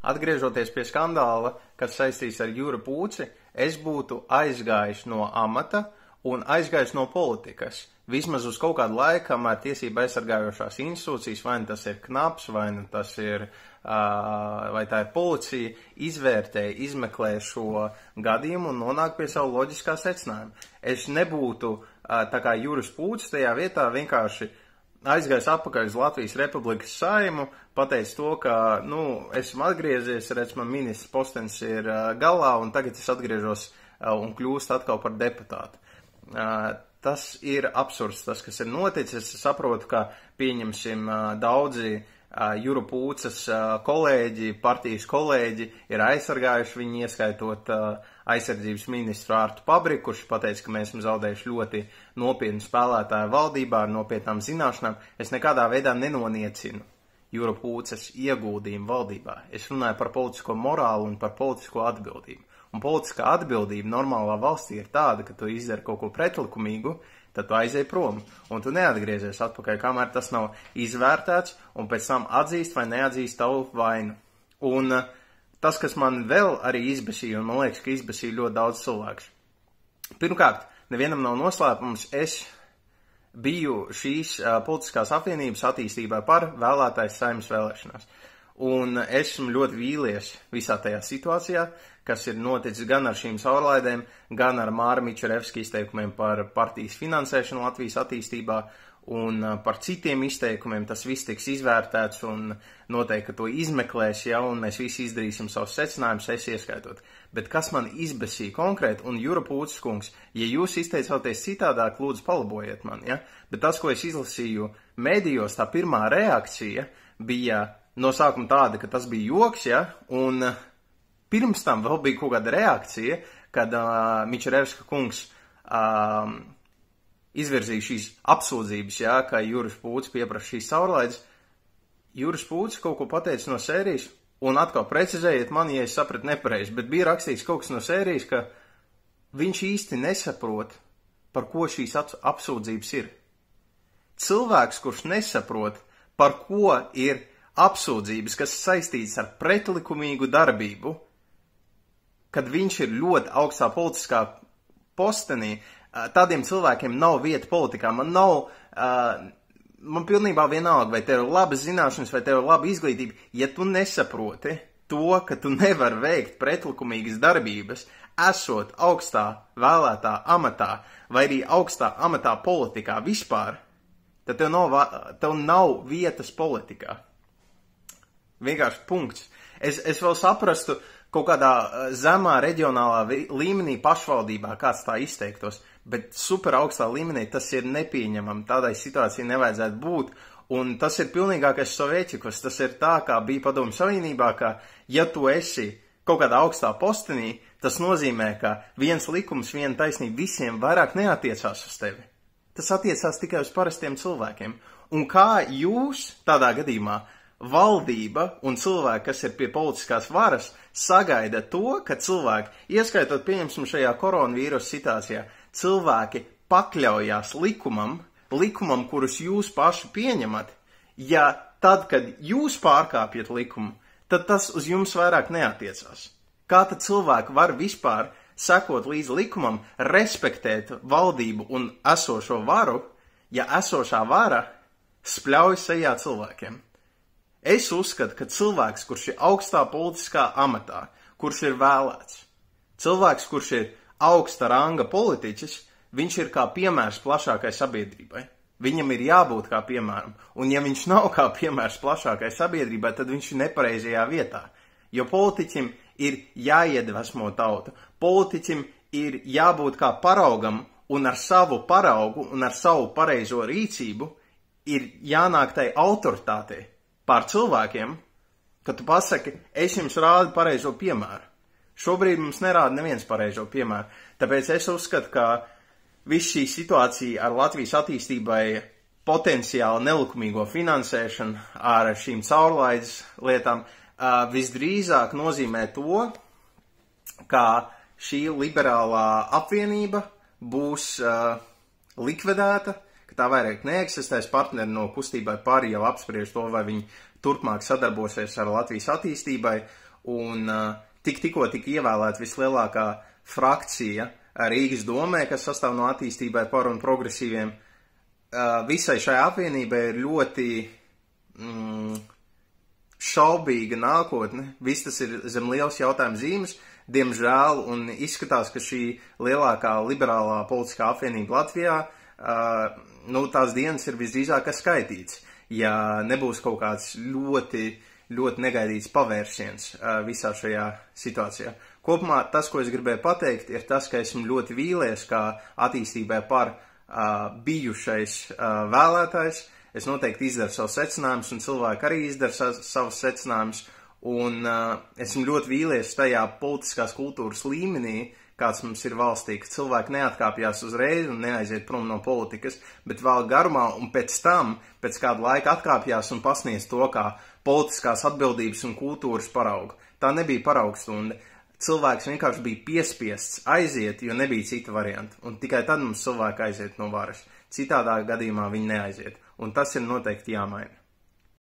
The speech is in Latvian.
Atgriežoties pie skandāla, kas saistīts ar jūra pūci, es būtu aizgājis no amata un aizgājis no politikas. Vismaz uz kaut kādu laiku, kamēr tiesība aizsargājošās institūcijas, vai nu tas ir knaps, vai nu tas ir, uh, vai tā ir policija, izvērtē, izmeklē šo gadījumu un nonāk pie savu loģiskā secinājuma. Es nebūtu uh, tā kā jūras pūcis tajā vietā vienkārši aizgājis atpakaļ uz Latvijas Republikas saimu, pateicis to, ka, nu, esmu atgriezies, redz, man ministrs postens ir uh, galā, un tagad es atgriežos uh, un kļūst atkal par deputātu. Uh, tas ir absurds, tas, kas ir noticis. Es saprotu, ka, pieņemsim, uh, daudzi uh, Jura Pūcas kolēģi, partijas kolēģi ir aizsargājuši viņu, ieskaitot aizsardzības ministru Ārtu Pabriku, kurš pateica, ka mēs esam zaudējuši ļoti nopietnu spēlētāju valdībā ar nopietnām zināšanām. Es nekādā veidā nenoniecinu Jura Pūcas ieguldījumu valdībā. Es runāju par politisko morālu un par politisko atbildību. Un politiskā atbildība normālā valstī ir tāda, ka tu izdari kaut ko pretlikumīgu, uh, tad tu aizēji prom un tu neatgriezies atpakaļ, kamēr tas nav izvērtēts un pēc tam atzīst vai neatzīst tavu vainu. Un eh, tas, kas man vēl arī izbasīja, un man liekas, ka izbasīja ļoti daudz cilvēku. Pirmkārt, nevienam nav noslēpums, es biju šīs uh, politiskās apvienības attīstībā par vēlētājs saimnes vēlēšanās. Uh, Un esmu ļoti vīlies visā tajā situācijā, kas ir noticis gan ar šīm saulēdēm, gan ar Māra Mičerevska izteikumiem par partijas finansēšanu Latvijas attīstībā un uh, par citiem izteikumiem. Tas viss tiks izvērtēts un noteikti to izmeklēs, ja, un mēs visi izdarīsim savus secinājumus, es ieskaitot. Bet kas man izbesīja konkrēti, un Jūra Pūtskungs, ja jūs izteicāties citādāk, lūdzu palabojiet man, ja, bet tas, ko es izlasīju medijos, tā pirmā reakcija bija no sākuma tāda, ka tas bija joks, ja, un eh, pirms tam vēl bija kaut kāda reakcija, kad uh, Mičerevska kungs um, izvirzīja šīs apsūdzības, ja, ka Juris Pūts pieprasa šīs caurlaides. Juris Pūts kaut ko pateica no sērijas, un atkal precizējiet mani, ja es sapratu nepareizi, bet bija rakstīts kaut kas no sērijas, ka viņš īsti nesaprot, par ko šīs apsūdzības ir. Cilvēks, kurš nesaprot, par ko ir apsūdzības, kas saistītas ar pretlikumīgu darbību, kad viņš ir ļoti augstā politiskā postenī, eh, tādiem cilvēkiem nav vieta politikā. Man nav, eh, man pilnībā vienalga, vai tev ir labas zināšanas, vai tev ir laba izglītība, ja tu nesaproti to, ka tu nevari veikt pretlikumīgas darbības, esot augstā vēlētā amatā vai arī augstā amatā politikā vispār, tad tev nav, tev nav vietas politikā. Vienkārši punkts. Es, es vēl saprastu, kaut kādā eh, zemā reģionālā līmenī, pašvaldībā kāds tā izteiktos, bet super augstā līmenī tas ir nepieņemami. Tādai situācijai nevajadzētu būt. Un tas ir pilnīgākais sovietikus. Tas ir tā, kā bija padomu savienībā, ka ja tu esi kaut kādā augstā postenī, tas nozīmē, ka viens likums, viena taisnība visiem vairāk neatiecās uz tevi. Tas attiecās tikai uz parastiem cilvēkiem. Un kā jūs tādā gadījumā valdība un cilvēki, kas ir pie politiskās varas, sagaida to, ka cilvēki, ieskaitot pieņemsim šajā koronavīrusa situācijā, cilvēki pakļaujās likumam, likumam, kurus jūs paši pieņemat, ja tad, kad jūs pārkāpjat likumu, tad tas uz jums vairāk neatiecās. Kā tad cilvēki var vispār sekot līdz likumam, respektēt valdību un esošo varu, ja esošā vara spļauj sejā cilvēkiem? Es uzskatu, ka cilvēks, kurš ir augstā politiskā amatā, kurš ir vēlēts, cilvēks, kurš ir augsta ranga politiķis, viņš ir kā piemērs plašākai sabiedrībai. Viņam ir jābūt kā piemēram, un ja viņš nav kā piemērs plašākai sabiedrībai, tad viņš ir nepareizajā vietā. Jo politiķim ir jāiedvesmo tauta, politiķim ir jābūt kā paraugam, un ar savu paraugu un ar savu pareizo rīcību ir jānāk tai autoritātei, pār cilvēkiem, kad tu pasaki, es jums rādu pareizo piemēru. Šobrīd mums nerāda neviens pareizo piemēru. Tāpēc es uzskatu, ka viss šī situācija ar Latvijas attīstībai potenciāli nelikumīgo finansēšanu, ar šīm caurlaides lietām, visdrīzāk nozīmē to, ka šī liberālā apvienība būs likvidēta ka tā vairāk neeksistēs. Partneri no kustībai pāri jau apspriež to, vai viņi turpmāk sadarbosies ar Latvijas attīstībai. Un uh, tik, tikko tika ievēlēta vislielākā frakcija Rīgas domē, kas sastāv no attīstībai pāri un progresīviem. Uh, visai šai apvienībai ir ļoti mm, šaubīga nākotne. Viss tas ir zem liels jautājums zīmes, diemžēl, un izskatās, ka šī lielākā liberālā politiskā apvienība Latvijā uh, nu, tās dienas ir visdrīzāk skaitītas. Ja nebūs kaut kāds ļoti, ļoti negaidīts pavērsiens visā šajā situācijā. Kopumā tas, ko es gribēju pateikt, ir tas, ka esmu ļoti vīlies, kā attīstībai par bijušais vēlētājs. Es noteikti izdaru savus secinājumus, un cilvēki arī izdara savus secinājumus. Un uh, esmu ļoti vīlies tajā politiskās kultūras līmenī, kāds mums ir valstī, ka cilvēki neatkāpjas uzreiz un neaiziet prom no politikas, bet vēl garumā un pēc tam, pēc kāda laika atkāpjas un pasniedz to kā politiskās atbildības un kultūras paraugu. Tā nebija paraugstunda. Cilvēks vienkārši bija piespiests aiziet, jo nebija cita varianta. Un tikai tad mums cilvēki aiziet no varas. Citādā gadījumā viņi neaiziet. Un tas ir noteikti jāmaina.